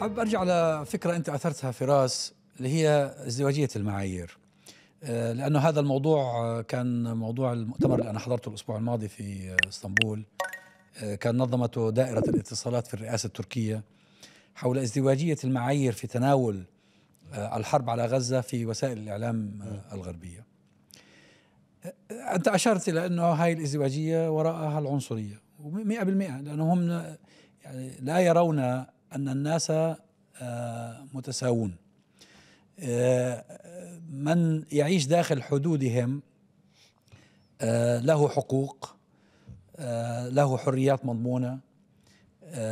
حاب ارجع لفكره انت اثرتها فراس اللي هي ازدواجيه المعايير آه، لانه هذا الموضوع آه، كان موضوع المؤتمر اللي انا حضرته الاسبوع الماضي في آه، اسطنبول كان نظمته دائره الاتصالات في الرئاسه التركيه حول ازدواجيه المعايير في تناول الحرب على غزه في وسائل الاعلام الغربيه. انت اشرت الى انه هاي الازدواجيه وراءها العنصريه 100% لانه هم يعني لا يرون أن الناس آه، متساوون آه، من يعيش داخل حدودهم آه، له حقوق له حريات مضمونة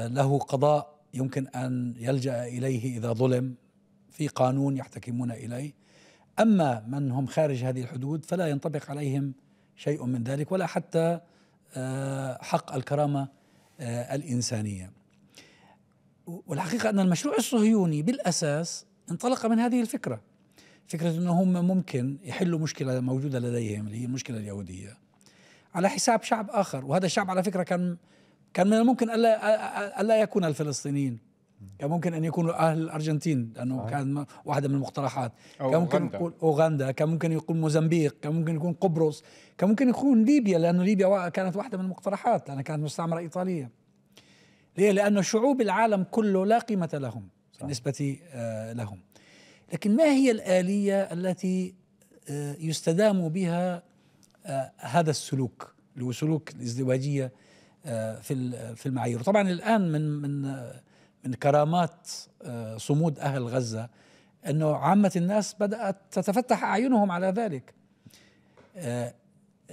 له قضاء يمكن أن يلجأ إليه إذا ظلم في قانون يحتكمون إليه أما من هم خارج هذه الحدود فلا ينطبق عليهم شيء من ذلك ولا حتى حق الكرامة الإنسانية والحقيقة أن المشروع الصهيوني بالأساس انطلق من هذه الفكرة فكرة أنه هم ممكن يحلوا مشكلة موجودة لديهم اللي هي المشكلة اليهودية على حساب شعب آخر وهذا الشعب على فكرة كان كان من الممكن ألا ألا يكون الفلسطينيين كان ممكن ان يكونوا اهل الارجنتين لانه آه. كان واحده من المقترحات أو كان ممكن يكون اوغندا كان ممكن يكون موزمبيق كان ممكن يكون قبرص كان ممكن يكون ليبيا لانه ليبيا كانت واحده من المقترحات لانها كانت مستعمره ايطاليه ليه؟ لأن شعوب العالم كله لا قيمة لهم صح. بالنسبة آه، لهم لكن ما هي الآلية التي آه، يستدام بها آه، هذا السلوك اللي هو سلوك الازدواجية في في المعايير طبعا الآن من من من كرامات صمود أهل غزة أنه عامة الناس بدأت تتفتح أعينهم على ذلك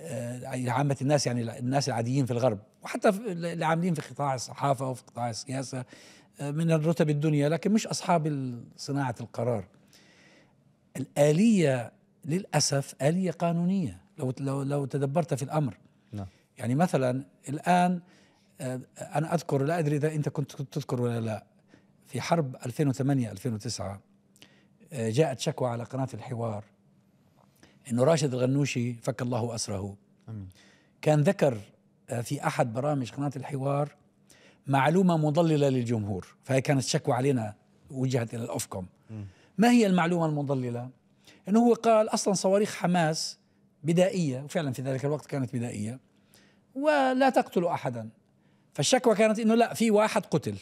آه، يعني عامة الناس يعني الناس العاديين في الغرب وحتى اللي عاملين في قطاع الصحافة وفي قطاع السياسة آه، من الرتب الدنيا لكن مش أصحاب صناعة القرار الآلية للأسف آلية قانونية لو لو لو تدبرت في الأمر نعم. يعني مثلا الآن آه، أنا أذكر لا أدري إذا أنت كنت تذكر ولا لا في حرب 2008 2009 جاءت شكوى على قناة الحوار انه راشد الغنوشي فك الله اسره أمين. كان ذكر آه، في احد برامج قناه الحوار معلومه مضلله للجمهور فهي كانت شكوى علينا وجهت الى الافكم ما هي المعلومه المضلله انه هو قال اصلا صواريخ حماس بدائيه وفعلا في ذلك الوقت كانت بدائيه ولا تقتل احدا فالشكوى كانت انه لا في واحد قتل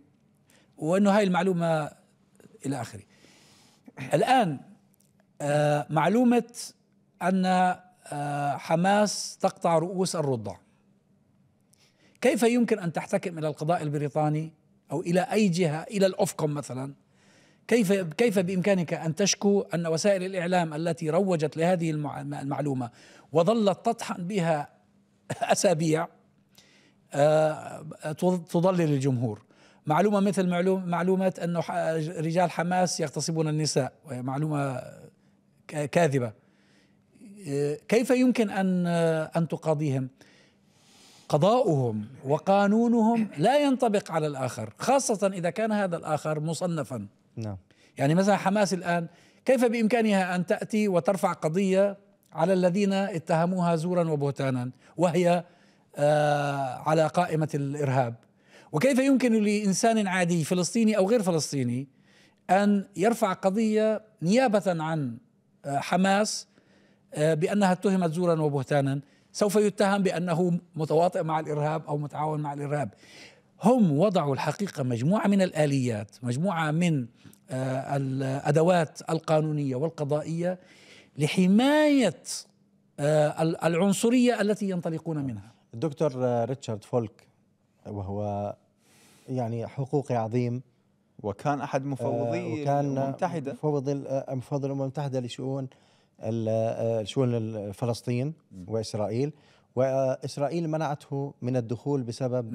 وانه هاي المعلومه الى اخره الان آه، معلومة أن آه، حماس تقطع رؤوس الرضع كيف يمكن أن تحتكم إلى القضاء البريطاني أو إلى أي جهة إلى الأوفكوم مثلا كيف كيف بإمكانك أن تشكو أن وسائل الإعلام التي روجت لهذه المعلومة وظلت تطحن بها أسابيع آه، تضلل الجمهور معلومة مثل معلومة أن رجال حماس يغتصبون النساء وهي معلومة كاذبة إيه، كيف يمكن أن أن تقاضيهم؟ قضاؤهم وقانونهم لا ينطبق على الآخر خاصة إذا كان هذا الآخر مصنفا نعم يعني مثلا حماس الآن كيف بإمكانها أن تأتي وترفع قضية على الذين اتهموها زورا وبهتانا وهي آه على قائمة الإرهاب وكيف يمكن لإنسان عادي فلسطيني أو غير فلسطيني أن يرفع قضية نيابة عن آه، حماس آه، بأنها اتهمت زورا وبهتانا سوف يتهم بأنه متواطئ مع الإرهاب أو متعاون مع الإرهاب هم وضعوا الحقيقة مجموعة من الآليات مجموعة من آه، الأدوات القانونية والقضائية لحماية العنصرية التي ينطلقون منها الدكتور ريتشارد فولك وهو يعني حقوقي عظيم وكان احد آه، مفوضي وكان المتحده مفوض آه، مفوض الامم المتحده لشؤون آه، شؤون فلسطين واسرائيل واسرائيل منعته من الدخول بسبب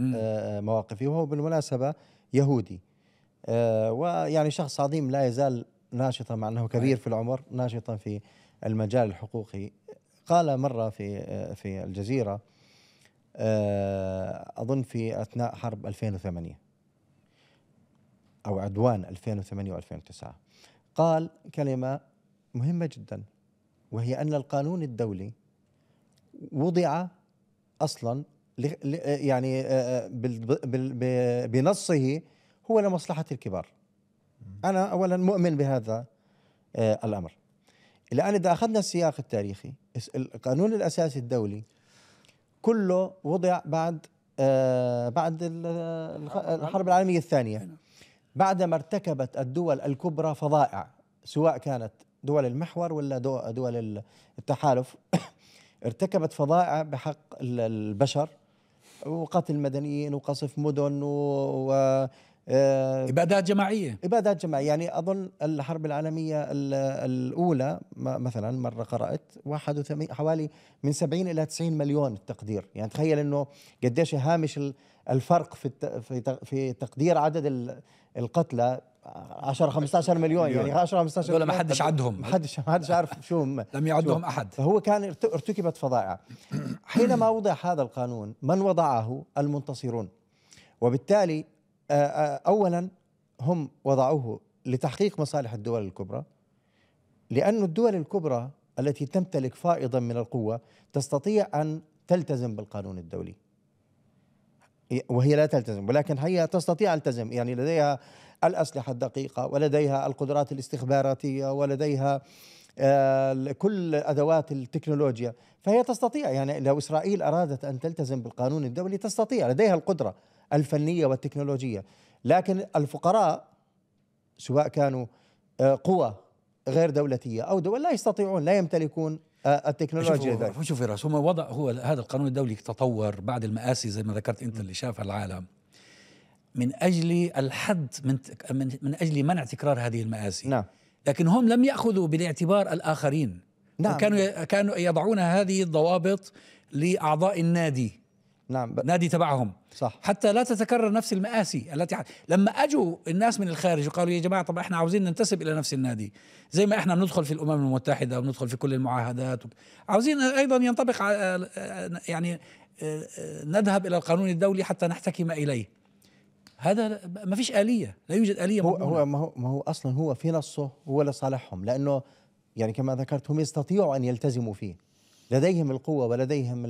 مواقفه وهو بالمناسبه يهودي ويعني شخص عظيم لا يزال ناشطا مع انه كبير أيوة. في العمر ناشطا في المجال الحقوقي قال مره في في الجزيره اظن في اثناء حرب 2008 أو عدوان 2008 و2009 قال كلمة مهمة جدا وهي أن القانون الدولي وضع أصلا يعني بنصه هو لمصلحة الكبار أنا أولا مؤمن بهذا الأمر الآن إذا أخذنا السياق التاريخي القانون الأساسي الدولي كله وضع بعد بعد الحرب العالمية الثانية بعدما ارتكبت الدول الكبرى فظائع سواء كانت دول المحور ولا دول التحالف ارتكبت فظائع بحق البشر وقتل مدنيين وقصف مدن و آه، ابادات جماعيه ابادات جماعيه يعني اظن الحرب العالميه الاولى مثلا مره قرات 81 حوالي من 70 الى 90 مليون التقدير يعني تخيل انه قديش هامش الفرق في في تقدير عدد القتلى 10 15 مليون, يعني 10 15 دول ما حدش عدهم ما حدش ما حدش عارف شو لم يعدهم احد فهو كان ارتكبت فظائع حينما وضع هذا القانون من وضعه المنتصرون وبالتالي آه، آه، اولا هم وضعوه لتحقيق مصالح الدول الكبرى لأن الدول الكبرى التي تمتلك فائضا من القوة تستطيع أن تلتزم بالقانون الدولي وهي لا تلتزم ولكن هي تستطيع أن تلتزم يعني لديها الأسلحة الدقيقة ولديها القدرات الاستخباراتية ولديها آه، كل أدوات التكنولوجيا فهي تستطيع يعني لو إسرائيل أرادت أن تلتزم بالقانون الدولي تستطيع لديها القدرة الفنيه والتكنولوجيه لكن الفقراء سواء كانوا آه، قوى غير دولتيه او دول لا يستطيعون لا يمتلكون آه، التكنولوجيا شوف شوف فراس هم وضع هو هذا القانون الدولي تطور بعد المآسي زي ما ذكرت انت اللي شافها العالم من اجل الحد من, من اجل منع تكرار هذه المآسي نعم لكن هم لم ياخذوا بالاعتبار الاخرين نعم كانوا كانوا يضعون هذه الضوابط لاعضاء النادي نعم نادي تبعهم صح حتى لا تتكرر نفس المآسي التي ح... لما اجوا الناس من الخارج وقالوا يا جماعه طب احنا عاوزين ننتسب الى نفس النادي زي ما احنا بندخل في الامم المتحده وبندخل في كل المعاهدات و... عاوزين ايضا ينطبق على آه، آه، يعني آه، نذهب الى القانون الدولي حتى نحتكم اليه هذا ما فيش آلية لا يوجد آلية هو هو ما هو ما هو أصلا هو في نصه هو لصالحهم لأنه يعني كما ذكرت هم يستطيعوا أن يلتزموا فيه لديهم القوة ولديهم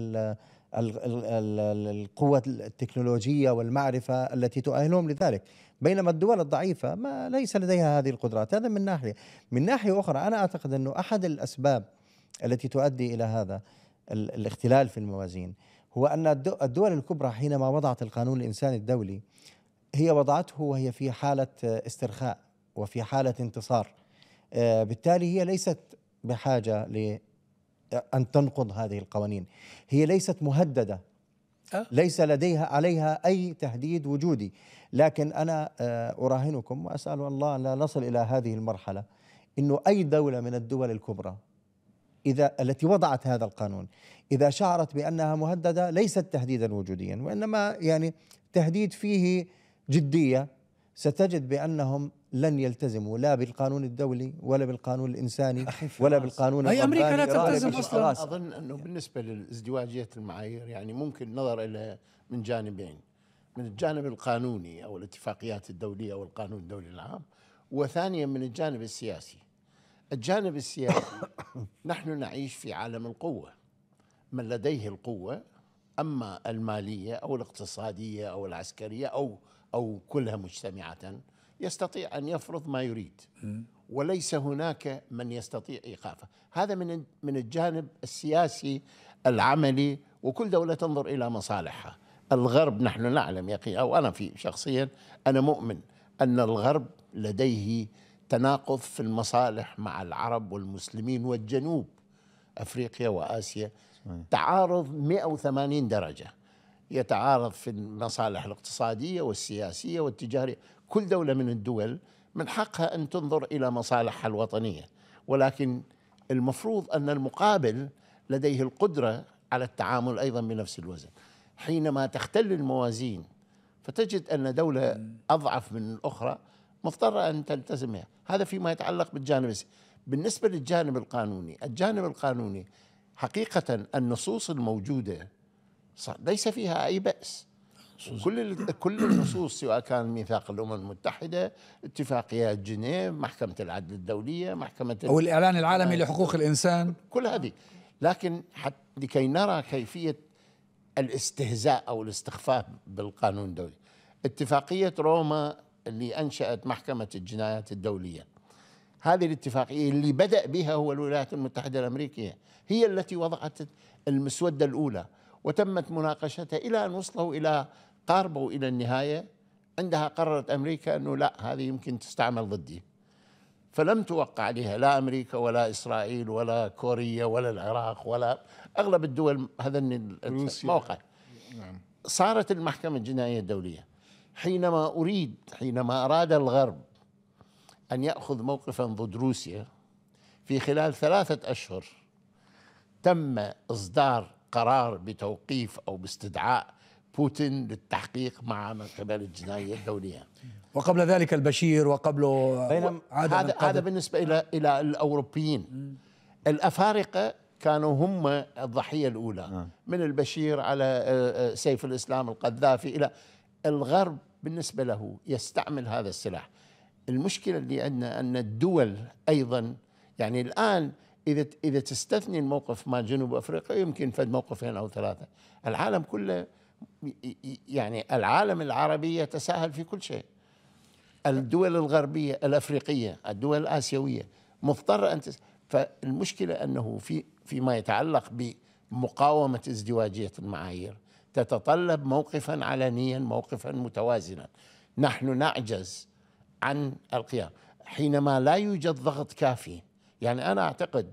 القوة التكنولوجية والمعرفة التي تؤهلهم لذلك بينما الدول الضعيفة ما ليس لديها هذه القدرات هذا من ناحية من ناحية أخرى أنا أعتقد أنه أحد الأسباب التي تؤدي إلى هذا الاختلال في الموازين هو أن الدول الكبرى حينما وضعت القانون الإنساني الدولي هي وضعته وهي في حالة استرخاء وفي حالة انتصار آه، بالتالي هي ليست بحاجة أن تنقض هذه القوانين هي ليست مهددة آه. ليس لديها عليها أي تهديد وجودي لكن أنا آه، أراهنكم وأسأل الله أن لا نصل إلى هذه المرحلة أنه أي دولة من الدول الكبرى إذا التي وضعت هذا القانون إذا شعرت بأنها مهددة ليست تهديدا وجوديا وإنما يعني تهديد فيه جدية ستجد بأنهم لن يلتزموا لا بالقانون الدولي ولا بالقانون الانساني ولا بالقانون هي امريكا لا تلتزم اصلا اظن انه بالنسبه لازدواجيه المعايير يعني ممكن نظر الى من جانبين من الجانب القانوني او الاتفاقيات الدوليه او القانون الدولي العام وثانيا من الجانب السياسي الجانب السياسي نحن نعيش في عالم القوه من لديه القوه اما الماليه او الاقتصاديه او العسكريه او او كلها مجتمعه يستطيع أن يفرض ما يريد وليس هناك من يستطيع إيقافه هذا من من الجانب السياسي العملي وكل دولة تنظر إلى مصالحها الغرب نحن نعلم أو أنا في شخصيا أنا مؤمن أن الغرب لديه تناقض في المصالح مع العرب والمسلمين والجنوب أفريقيا وآسيا تعارض 180 درجة يتعارض في المصالح الاقتصادية والسياسية والتجارية كل دولة من الدول من حقها أن تنظر إلى مصالحها الوطنية ولكن المفروض أن المقابل لديه القدرة على التعامل أيضا بنفس الوزن حينما تختل الموازين فتجد أن دولة أضعف من الأخرى مضطرة أن تلتزمها هذا فيما يتعلق بالجانب بالنسبة للجانب القانوني الجانب القانوني حقيقة النصوص الموجودة صح ليس فيها أي بأس كل كل النصوص سواء كان ميثاق الامم المتحده، اتفاقيات جنيف، محكمه العدل الدوليه، محكمه او الاعلان العالمي لحقوق الانسان كل هذه لكن حتى لكي نرى كيفيه الاستهزاء او الاستخفاف بالقانون الدولي. اتفاقيه روما اللي انشات محكمه الجنايات الدوليه. هذه الاتفاقيه اللي بدا بها هو الولايات المتحده الامريكيه، هي التي وضعت المسوده الاولى وتمت مناقشتها إلى أن وصلوا إلى قاربوا إلى النهاية عندها قررت أمريكا أنه لا هذه يمكن تستعمل ضدي فلم توقع عليها لا أمريكا ولا إسرائيل ولا كوريا ولا العراق ولا أغلب الدول هذا الموقع نعم. صارت المحكمة الجنائية الدولية حينما أريد حينما أراد الغرب أن يأخذ موقفا ضد روسيا في خلال ثلاثة أشهر تم إصدار قرار بتوقيف أو باستدعاء بوتين للتحقيق مع من قبل الجناية الدولية وقبل ذلك البشير وقبله هذا هذا بالنسبة إلى إلى الأوروبيين الأفارقة كانوا هم الضحية الأولى نعم. من البشير على آه، آه، سيف الإسلام القذافي إلى الغرب بالنسبة له يستعمل هذا السلاح المشكلة اللي عندنا أن الدول أيضا يعني الآن اذا اذا تستثني الموقف مع جنوب افريقيا يمكن فد موقفين او ثلاثه العالم كله يعني العالم العربي يتساهل في كل شيء الدول الغربيه الافريقيه الدول الاسيويه مضطره ان تس... فالمشكله انه في فيما يتعلق بمقاومه ازدواجيه المعايير تتطلب موقفا علنيا موقفا متوازنا نحن نعجز عن القيام حينما لا يوجد ضغط كافي يعني انا اعتقد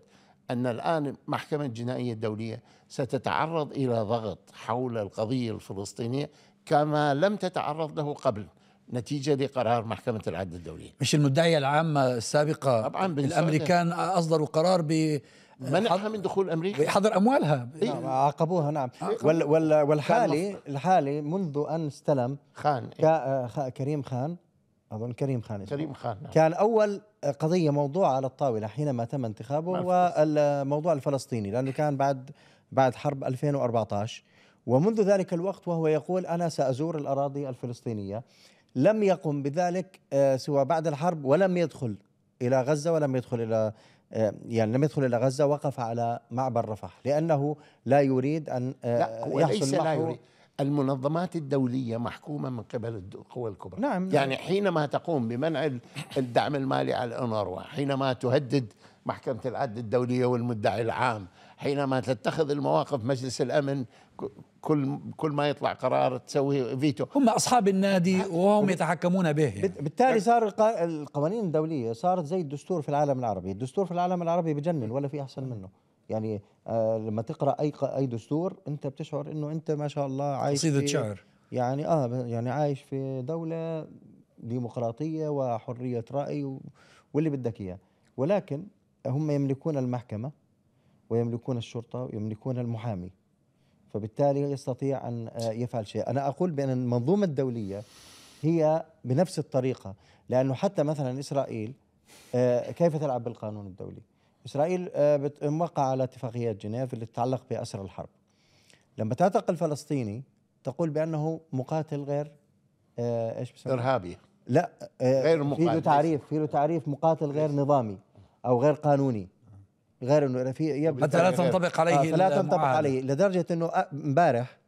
أن الآن المحكمة الجنائية الدولية ستتعرض إلى ضغط حول القضية الفلسطينية كما لم تتعرض له قبل نتيجه لقرار محكمه العدل الدوليه مش المدعيه العامه السابقه طبعا الامريكان اصدروا قرار ب منعها من دخول امريكا بحظر اموالها إيه. نعم عاقبوها نعم وال والحالي الحالي منذ ان استلم خان إيه؟ كريم خان اظن كريم خان اسمه. كريم خان نعم. كان اول قضيه موضوعه على الطاوله حينما تم انتخابه هو الموضوع الفلسطيني لانه كان بعد بعد حرب 2014 ومنذ ذلك الوقت وهو يقول انا سازور الاراضي الفلسطينيه لم يقم بذلك آه، سوى بعد الحرب ولم يدخل الى غزه ولم يدخل الى آه، يعني لم يدخل الى غزه وقف على معبر رفح لانه لا يريد ان آه، لا يحصل لا يريد المنظمات الدولية محكومة من قبل القوى الكبرى نعم, نعم يعني حينما تقوم بمنع الدعم المالي على الأونروا حينما تهدد محكمة العدل الدولية والمدعي العام حينما تتخذ المواقف مجلس الأمن كل كل ما يطلع قرار تسوي فيتو هم اصحاب النادي وهم يتحكمون به يعني. بالتالي صار القوانين الدوليه صارت زي الدستور في العالم العربي، الدستور في العالم العربي بجنن ولا في احسن منه، يعني آه، لما تقرا اي اي دستور انت بتشعر انه انت ما شاء الله عايش قصيده شعر يعني اه يعني عايش في دوله ديمقراطيه وحريه راي واللي بدك اياه ولكن هم يملكون المحكمه ويملكون الشرطه ويملكون المحامي فبالتالي يستطيع ان آه، يفعل شيء انا اقول بان المنظومه الدوليه هي بنفس الطريقه لانه حتى مثلا اسرائيل آه، كيف تلعب بالقانون الدولي إسرائيل آه، موقعة على اتفاقية جنيف اللي تتعلق بأسر الحرب لما تعتقل الفلسطيني تقول بأنه مقاتل غير آه، إيش بسموه إرهابي لا آه، غير مقاتل في له تعريف في له تعريف مقاتل غير نظامي أو غير قانوني غير انه في حتى لا تنطبق عليه آه فلا تنطبق عليه لدرجه انه امبارح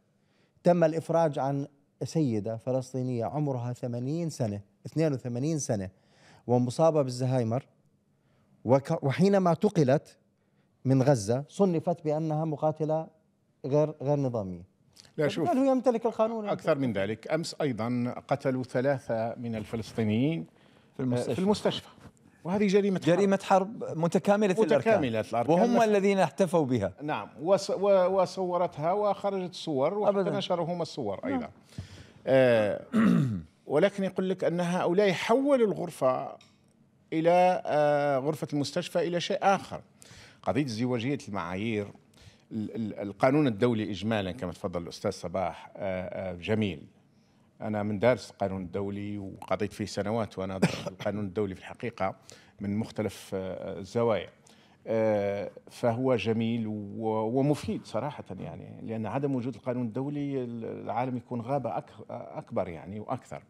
تم الافراج عن سيده فلسطينيه عمرها 80 سنه 82 سنه ومصابه بالزهايمر وحينما تقلت من غزة صنفت بأنها مقاتلة غير غير نظامية لا شوف هو يمتلك القانون أكثر يمتلك. من ذلك أمس أيضا قتلوا ثلاثة من الفلسطينيين في المستشفى, آه، في المستشفى. وهذه جريمة حرب جريمة حرب, متكاملة, متكاملة الأركان, الأركان وهم الذين احتفوا بها نعم وص وصورتها وخرجت صور ونشرهم الصور نعم. أيضا نعم. آه ولكن يقول لك أن هؤلاء حولوا الغرفة الى آه، غرفه المستشفى الى شيء اخر قضيه ازدواجيه المعايير القانون الدولي اجمالا كما تفضل الاستاذ صباح آه، آه، جميل انا من دارس القانون الدولي وقضيت فيه سنوات وانا القانون الدولي في الحقيقه من مختلف الزوايا فهو جميل ومفيد صراحة يعني لأن عدم وجود القانون الدولي العالم يكون غابة أكبر يعني وأكثر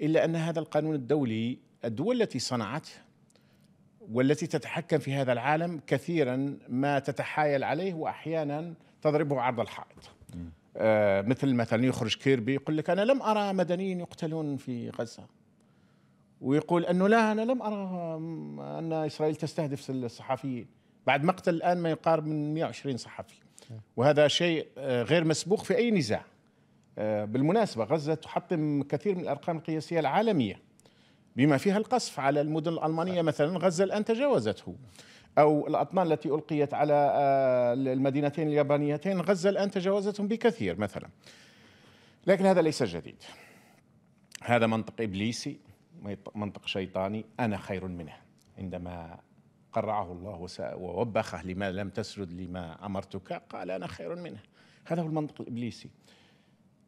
إلا أن هذا القانون الدولي الدول التي صنعت والتي تتحكم في هذا العالم كثيرا ما تتحايل عليه واحيانا تضربه عرض الحائط آه، مثل مثلا يخرج كيربي يقول لك انا لم ارى مدنيين يقتلون في غزه ويقول انه لا انا لم ارى ان اسرائيل تستهدف الصحفيين بعد مقتل الان ما يقارب من 120 صحفي وهذا شيء آه، غير مسبوق في اي نزاع آه، بالمناسبه غزه تحطم كثير من الارقام القياسيه العالميه بما فيها القصف على المدن الألمانية مثلا غزة الآن تجاوزته أو الأطنان التي ألقيت على آه، المدينتين اليابانيتين غزة الآن تجاوزتهم بكثير مثلا لكن هذا ليس جديد هذا منطق إبليسي منطق شيطاني أنا خير منه عندما قرعه الله ووبخه لما لم تسجد لما أمرتك قال أنا خير منه هذا هو المنطق الإبليسي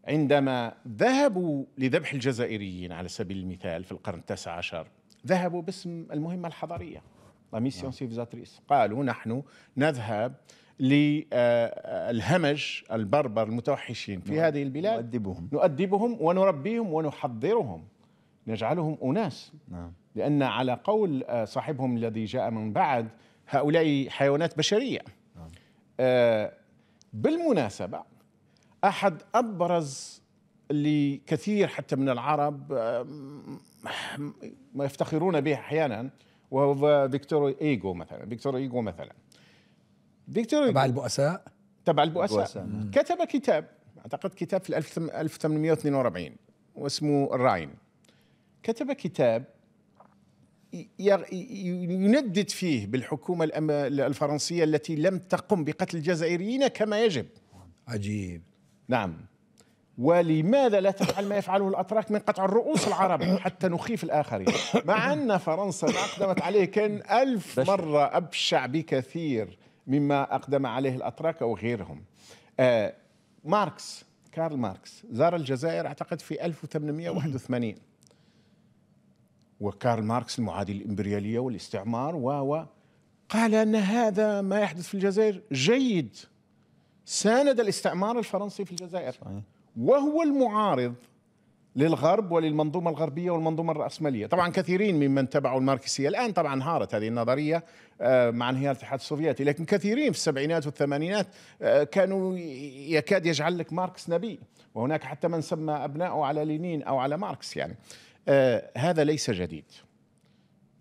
عندما ذهبوا لذبح الجزائريين على سبيل المثال في القرن التاسع عشر ذهبوا باسم المهمة الحضارية لا ميسيون سيفيزاتريس قالوا نحن نذهب للهمج آه، البربر المتوحشين في نعم. هذه البلاد نؤدبهم نؤدبهم ونربيهم ونحضرهم نجعلهم أناس نعم. لأن على قول آه، صاحبهم الذي جاء من بعد هؤلاء حيوانات بشرية نعم. آه، بالمناسبة احد ابرز لكثير حتى من العرب ما يفتخرون به احيانا وهو فيكتور ايجو مثلا فيكتور ايجو مثلا فيكتور تبع البؤساء تبع البؤساء, البؤساء. نعم. كتب كتاب اعتقد كتاب في 1842 واسمه الراين كتب كتاب يندد فيه بالحكومة الفرنسية التي لم تقم بقتل الجزائريين كما يجب عجيب نعم ولماذا لا تفعل ما يفعله الاتراك من قطع الرؤوس العرب حتى نخيف الاخرين مع ان فرنسا ما اقدمت عليه كان ألف مره ابشع بكثير مما اقدم عليه الاتراك او غيرهم آه ماركس كارل ماركس زار الجزائر اعتقد في 1881 وكارل ماركس المعادي الإمبريالية والاستعمار و قال أن هذا ما يحدث في الجزائر جيد ساند الاستعمار الفرنسي في الجزائر صحيح. وهو المعارض للغرب وللمنظومة الغربية والمنظومة الرأسمالية طبعا كثيرين ممن تبعوا الماركسية الآن طبعا انهارت هذه النظرية آه، مع انهيار الاتحاد السوفيتي لكن كثيرين في السبعينات والثمانينات آه، كانوا يكاد يجعل لك ماركس نبي وهناك حتى من سمى أبناءه على لينين أو على ماركس يعني آه، هذا ليس جديد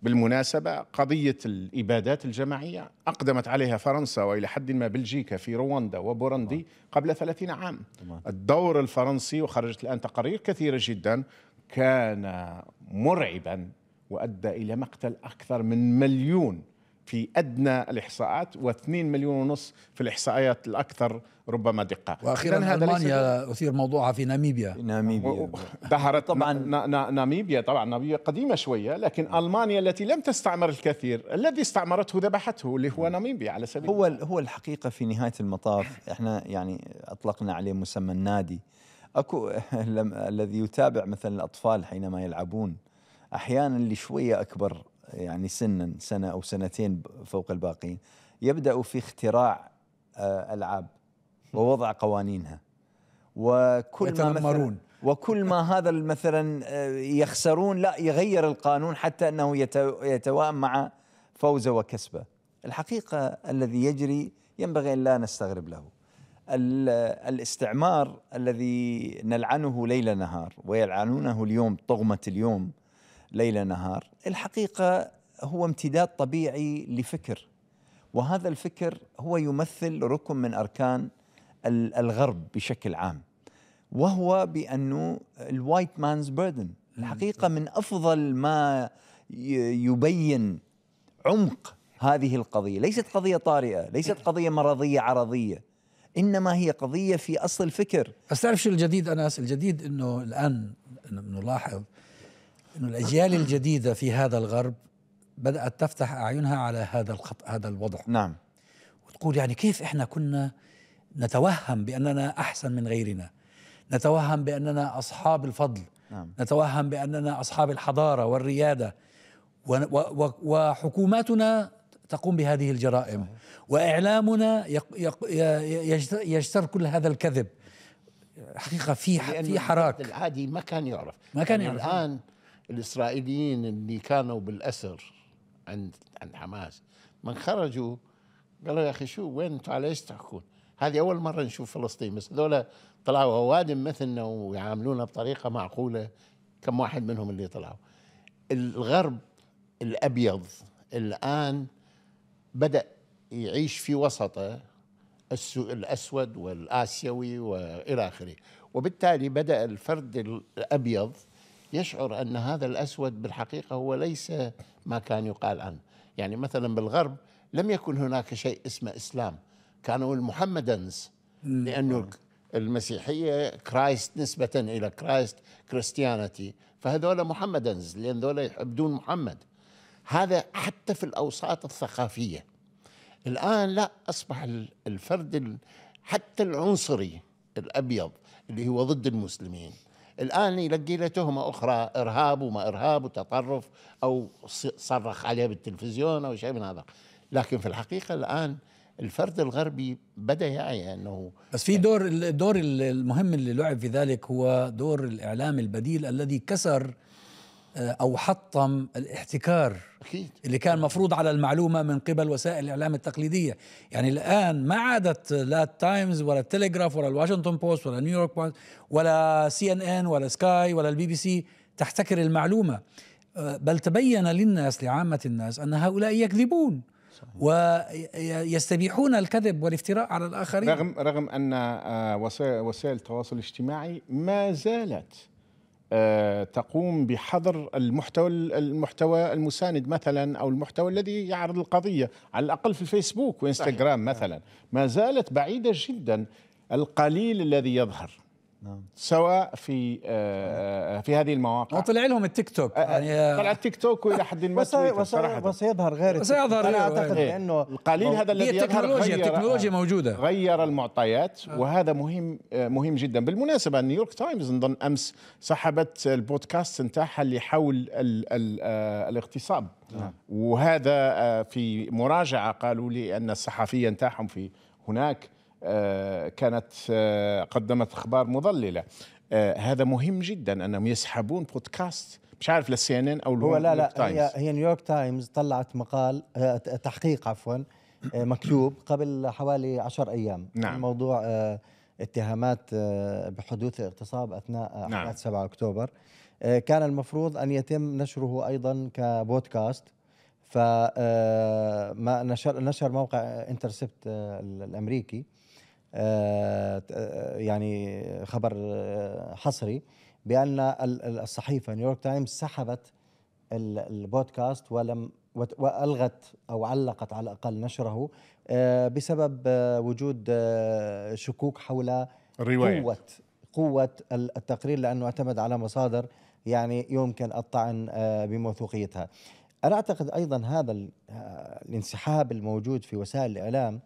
بالمناسبة قضية الإبادات الجماعية أقدمت عليها فرنسا وإلى حد ما بلجيكا في رواندا وبوروندي قبل ثلاثين عام الدور الفرنسي وخرجت الآن تقارير كثيرة جدا كان مرعبا وأدى إلى مقتل أكثر من مليون في ادنى الاحصاءات و2 مليون ونص في الاحصائيات الاكثر ربما دقه واخيرا المانيا اثير موضوعها في ناميبيا ناميبيا ظهرت طبعا ناميبيا طبعا ناميبيا قديمه شويه لكن نعم. المانيا التي لم تستعمر الكثير الذي استعمرته ذبحته اللي هو نعم. ناميبيا على سبيل هو هو الحقيقه في نهايه المطاف احنا يعني اطلقنا عليه مسمى النادي اكو الذي يتابع مثلا الاطفال حينما يلعبون احيانا اللي شويه اكبر يعني سنا سنة أو سنتين فوق الباقين يبداوا في اختراع آه، ألعاب ووضع قوانينها وكل ما وكل ما هذا مثلا آه، يخسرون لا يغير القانون حتى أنه يتوائم مع فوزه وكسبه الحقيقة الذي يجري ينبغي أن لا نستغرب له الاستعمار الذي نلعنه ليل نهار ويلعنونه اليوم طغمة اليوم ليل نهار الحقيقه هو امتداد طبيعي لفكر وهذا الفكر هو يمثل ركن من اركان الغرب بشكل عام وهو بانه الوايت مانز بيردن الحقيقه من افضل ما يبين عمق هذه القضيه ليست قضيه طارئه ليست قضيه مرضيه عرضيه انما هي قضيه في اصل الفكر بس تعرف شو الجديد انس الجديد انه الان نلاحظ أن الأجيال الجديدة في هذا الغرب بدأت تفتح أعينها على هذا الخط هذا الوضع نعم وتقول يعني كيف إحنا كنا نتوهم بأننا أحسن من غيرنا نتوهم بأننا أصحاب الفضل نعم. نتوهم بأننا أصحاب الحضارة والريادة وحكوماتنا تقوم بهذه الجرائم صحيح. وإعلامنا يجتر كل هذا الكذب حقيقة في في حراك العادي ما كان يعرف ما كان يعني يعرف الآن الإسرائيليين اللي كانوا بالأسر عند عند حماس من خرجوا قالوا يا أخي شو وين أنتم على إيش تحكون هذه أول مرة نشوف فلسطين بس هذول طلعوا هوادم مثلنا ويعاملونا بطريقة معقولة كم واحد منهم اللي طلعوا الغرب الأبيض الآن بدأ يعيش في وسطه الأسود والآسيوي وإلى آخره وبالتالي بدأ الفرد الأبيض يشعر أن هذا الأسود بالحقيقة هو ليس ما كان يقال عنه يعني مثلا بالغرب لم يكن هناك شيء اسمه إسلام كانوا المحمدنز لأنه المسيحية كرايست نسبة إلى كرايست كريستيانتي فهذول محمدنز لأن ذولا يعبدون محمد هذا حتى في الأوساط الثقافية الآن لا أصبح الفرد حتى العنصري الأبيض اللي هو ضد المسلمين الآن يلقي له تهمة أخرى إرهاب وما إرهاب وتطرف أو صرخ عليه بالتلفزيون أو شيء من هذا لكن في الحقيقة الآن الفرد الغربي بدا يعي انه بس في دور الدور المهم اللي لعب في ذلك هو دور الاعلام البديل الذي كسر آه، او حطم الاحتكار أكيد. اللي كان مفروض على المعلومه من قبل وسائل الاعلام التقليديه يعني الان ما عادت لا التايمز ولا التلغراف ولا الواشنطن بوست ولا نيويورك بوست ولا سي ان ان ولا سكاي ولا البي بي سي تحتكر المعلومه آه، بل تبين للناس لعامه الناس ان هؤلاء يكذبون ويستبيحون الكذب والافتراء على الاخرين رغم رغم ان آه، وسائل التواصل الاجتماعي ما زالت آه، تقوم بحظر المحتوى المحتوى المساند مثلا او المحتوى الذي يعرض القضيه على الاقل في الفيسبوك وانستغرام مثلا ما زالت بعيده جدا القليل الذي يظهر نعم. سواء في آه، آه، في هذه المواقع وطلع لهم التيك توك آه، يعني طلع التيك توك والى حد ما وسيظهر غير وسيظهر انا اعتقد إيه. انه القليل هذا الذي التكنولوجيا التكنولوجيا موجوده غير المعطيات وهذا مهم مهم جدا بالمناسبه نيويورك تايمز نظن امس سحبت البودكاست نتاعها اللي حول الـ الـ الاغتصاب نعم. وهذا في مراجعه قالوا لي ان الصحفيه نتاعهم في هناك آه، كانت آه، قدمت اخبار مضلله آه، هذا مهم جدا انهم يسحبون بودكاست مش عارف للسي ان ان او هو لا لا تايمز. هي هي نيويورك تايمز طلعت مقال تحقيق عفوا مكتوب قبل حوالي عشر ايام نعم. موضوع اتهامات بحدوث اغتصاب اثناء احداث نعم. 7 اكتوبر كان المفروض ان يتم نشره ايضا كبودكاست فما نشر نشر موقع انترسبت الامريكي آه، يعني خبر آه، حصري بان الصحيفه نيويورك تايمز سحبت البودكاست ولم والغت او علقت على الاقل نشره آه، بسبب وجود شكوك حول الرواية. قوه قوه التقرير لانه اعتمد على مصادر يعني يمكن الطعن بموثوقيتها. انا اعتقد ايضا هذا الانسحاب الموجود في وسائل الاعلام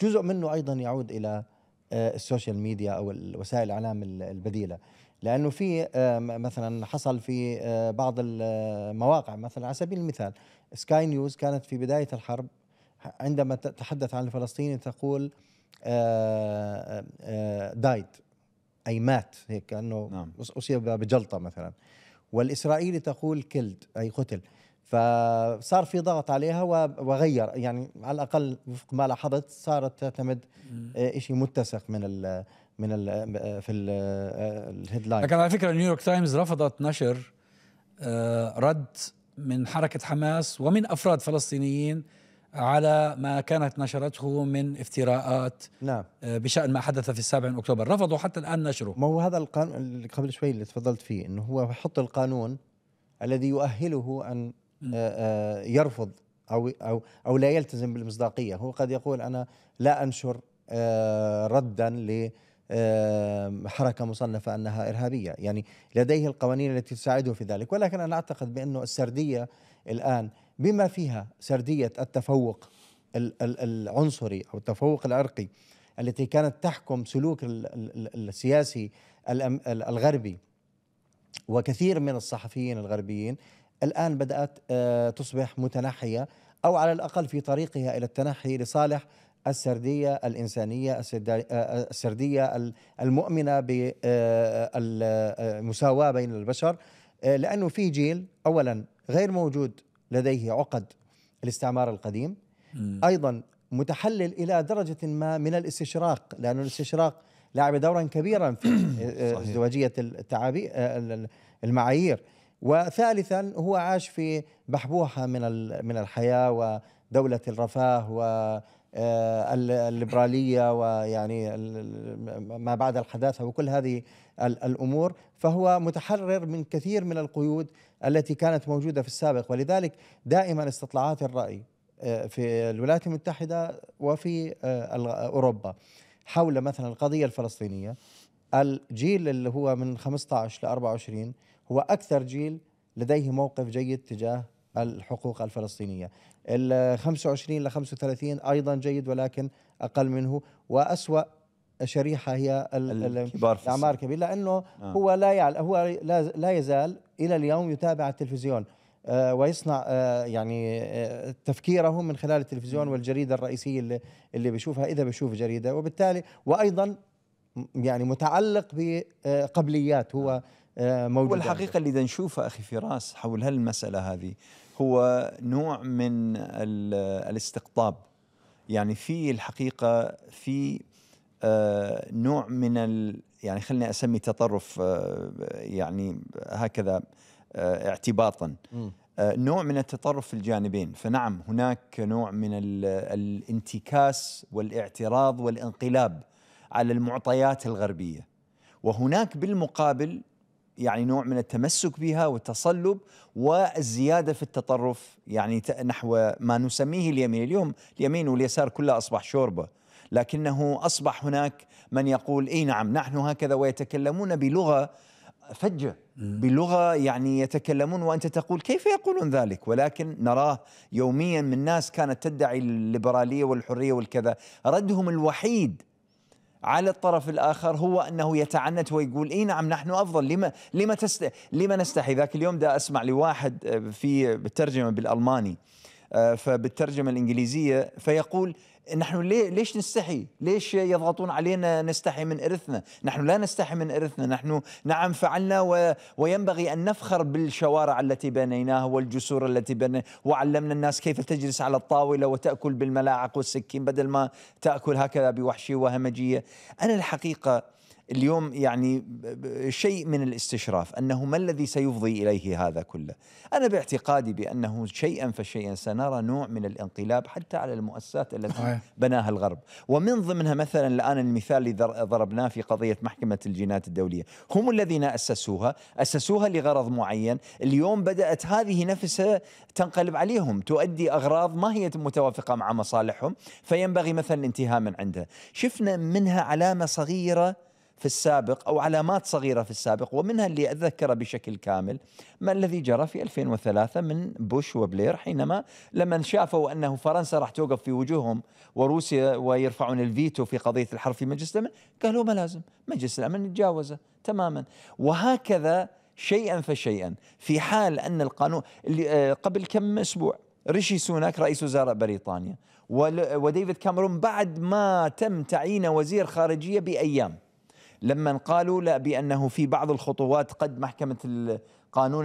جزء منه ايضا يعود الى آه، السوشيال ميديا او وسائل الاعلام البديله لانه في آه، مثلا حصل في آه، بعض المواقع مثلا على سبيل المثال سكاي نيوز كانت في بدايه الحرب عندما تتحدث عن الفلسطيني تقول دايت اي مات هيك كانه نعم. اصيب بجلطه مثلا والاسرائيلي تقول كلت اي قتل فصار في ضغط عليها وغير يعني على الاقل وفق ما لاحظت صارت تعتمد آه، شيء متسق من ال من ال آه، في الهيدلاين آه، لكن على فكره نيويورك تايمز رفضت نشر رد من حركه حماس ومن افراد فلسطينيين على ما كانت نشرته من افتراءات نعم. بشأن ما حدث في السابع من أكتوبر رفضوا حتى الآن نشره ما هو هذا القانون اللي قبل شوي اللي تفضلت فيه أنه هو يحط القانون الذي يؤهله أن آه، آه، يرفض او او او لا يلتزم بالمصداقيه هو قد يقول انا لا انشر آه، ردا ل حركة مصنفة أنها إرهابية يعني لديه القوانين التي تساعده في ذلك ولكن أنا أعتقد بأنه السردية الآن بما فيها سردية التفوق العنصري أو التفوق العرقي التي كانت تحكم سلوك السياسي الغربي وكثير من الصحفيين الغربيين الآن بدأت آه، تصبح متنحية أو على الأقل في طريقها إلى التنحي لصالح السردية الإنسانية آه، آه، السردية المؤمنة بالمساواة بين البشر لأنه في جيل أولا غير موجود لديه عقد الاستعمار القديم أيضا متحلل إلى درجة ما من الاستشراق لأن الاستشراق لعب دورا كبيرا في ازدواجية التعابير المعايير وثالثا هو عاش في بحبوحة من من الحياة ودولة الرفاه و آه، الليبرالية ويعني ما بعد الحداثة وكل هذه الأمور فهو متحرر من كثير من القيود التي كانت موجودة في السابق ولذلك دائما استطلاعات الرأي آه، في الولايات المتحدة وفي آه، أوروبا حول مثلا القضية الفلسطينية الجيل اللي هو من 15 ل 24 هو أكثر جيل لديه موقف جيد تجاه الحقوق الفلسطينية ال 25 ل 35 أيضا جيد ولكن أقل منه وأسوأ شريحة هي الكبار في الأعمار الكبير لأنه آه. هو لا يعل هو لا يزال إلى اليوم يتابع التلفزيون آه، ويصنع آه، يعني آه، تفكيره من خلال التلفزيون والجريدة الرئيسية اللي, اللي بيشوفها إذا بيشوف جريدة وبالتالي وأيضا يعني متعلق بقبليات هو آه. آه، موجودة والحقيقة اللي نشوفها أخي فراس حول هالمسألة هذه هو نوع من الاستقطاب يعني في الحقيقة في آه، نوع من ال يعني خليني أسمي تطرف آه، يعني هكذا اعتباطا نوع من التطرف في الجانبين فنعم هناك نوع من الانتكاس والاعتراض والانقلاب على المعطيات الغربية وهناك بالمقابل يعني نوع من التمسك بها والتصلب والزيادة في التطرف يعني نحو ما نسميه اليمين اليوم اليمين واليسار كلها أصبح شوربة لكنه أصبح هناك من يقول إي نعم نحن هكذا ويتكلمون بلغة فجة بلغة يعني يتكلمون وأنت تقول كيف يقولون ذلك ولكن نراه يوميا من ناس كانت تدعي الليبرالية والحرية والكذا ردهم الوحيد على الطرف الاخر هو انه يتعنت ويقول اي نعم نحن افضل لما لما تست لما نستحي ذاك اليوم دا اسمع لواحد آه، في بالترجمه بالالماني آه، فبالترجمه الانجليزيه فيقول نحن ليه ليش نستحي؟ ليش يضغطون علينا نستحي من إرثنا؟ نحن لا نستحي من إرثنا، نحن نعم فعلنا و وينبغي أن نفخر بالشوارع التي بنيناها والجسور التي بنيناها وعلمنا الناس كيف تجلس على الطاولة وتأكل بالملاعق والسكين بدل ما تأكل هكذا بوحشية وهمجية أنا الحقيقة اليوم يعني شيء من الاستشراف انه ما الذي سيفضي اليه هذا كله؟ انا باعتقادي بانه شيئا فشيئا سنرى نوع من الانقلاب حتى على المؤسسات التي بناها الغرب، ومن ضمنها مثلا الان المثال اللي ضربناه في قضيه محكمه الجينات الدوليه، هم الذين اسسوها، اسسوها لغرض معين، اليوم بدات هذه نفسها تنقلب عليهم، تؤدي اغراض ما هي متوافقه مع مصالحهم، فينبغي مثلا الانتهاء من عندها، شفنا منها علامه صغيره في السابق أو علامات صغيرة في السابق ومنها اللي أتذكر بشكل كامل ما الذي جرى في 2003 من بوش وبلير حينما لما شافوا أنه فرنسا راح توقف في وجوههم وروسيا ويرفعون الفيتو في قضية الحرب في مجلس الأمن قالوا ما لازم مجلس الأمن تجاوزه تماما وهكذا شيئا فشيئا في حال أن القانون اللي آه، قبل كم أسبوع ريشي سوناك رئيس وزراء بريطانيا وديفيد كاميرون بعد ما تم تعيين وزير خارجية بأيام لما قالوا لا بانه في بعض الخطوات قد محكمه القانون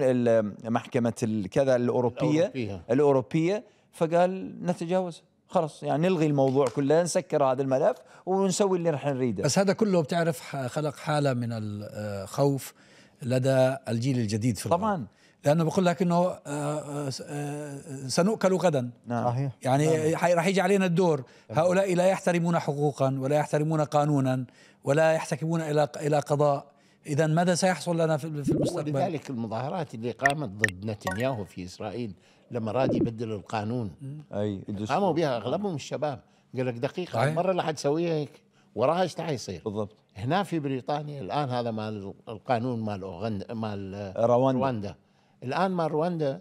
محكمه الكذا الاوروبيه الاوروبيه, الأوروبية فقال نتجاوز خلص يعني نلغي الموضوع كله نسكر هذا الملف ونسوي اللي راح نريده بس هذا كله بتعرف خلق حاله من الخوف آه، لدى الجيل الجديد في طبعا الغرب. لانه بقول لك انه آه، آه، آه، سنؤكل غدا نعم. يعني نعم. رح يجي علينا الدور هؤلاء لا يحترمون حقوقا ولا يحترمون قانونا ولا يحتكمون الى الى قضاء اذا ماذا سيحصل لنا في المستقبل ولذلك المظاهرات اللي قامت ضد نتنياهو في اسرائيل لما راد يبدل القانون اي قاموا بها اغلبهم الشباب قال لك دقيقه أي. المره اللي حتسويها هيك وراها ايش يصير بالضبط هنا في بريطانيا الان هذا مال القانون مال اوغندا مال رواندا, رواندا. الان ما رواندا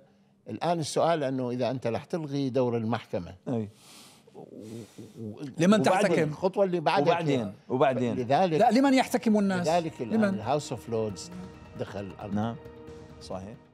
الان السؤال انه اذا انت رح تلغي دور المحكمه أي. و... لمن تحتكم الخطوه اللي بعدها وبعدين وبعدين لذلك لا لمن يحتكم الناس لذلك الان الهاوس اوف لوردز دخل نعم صحيح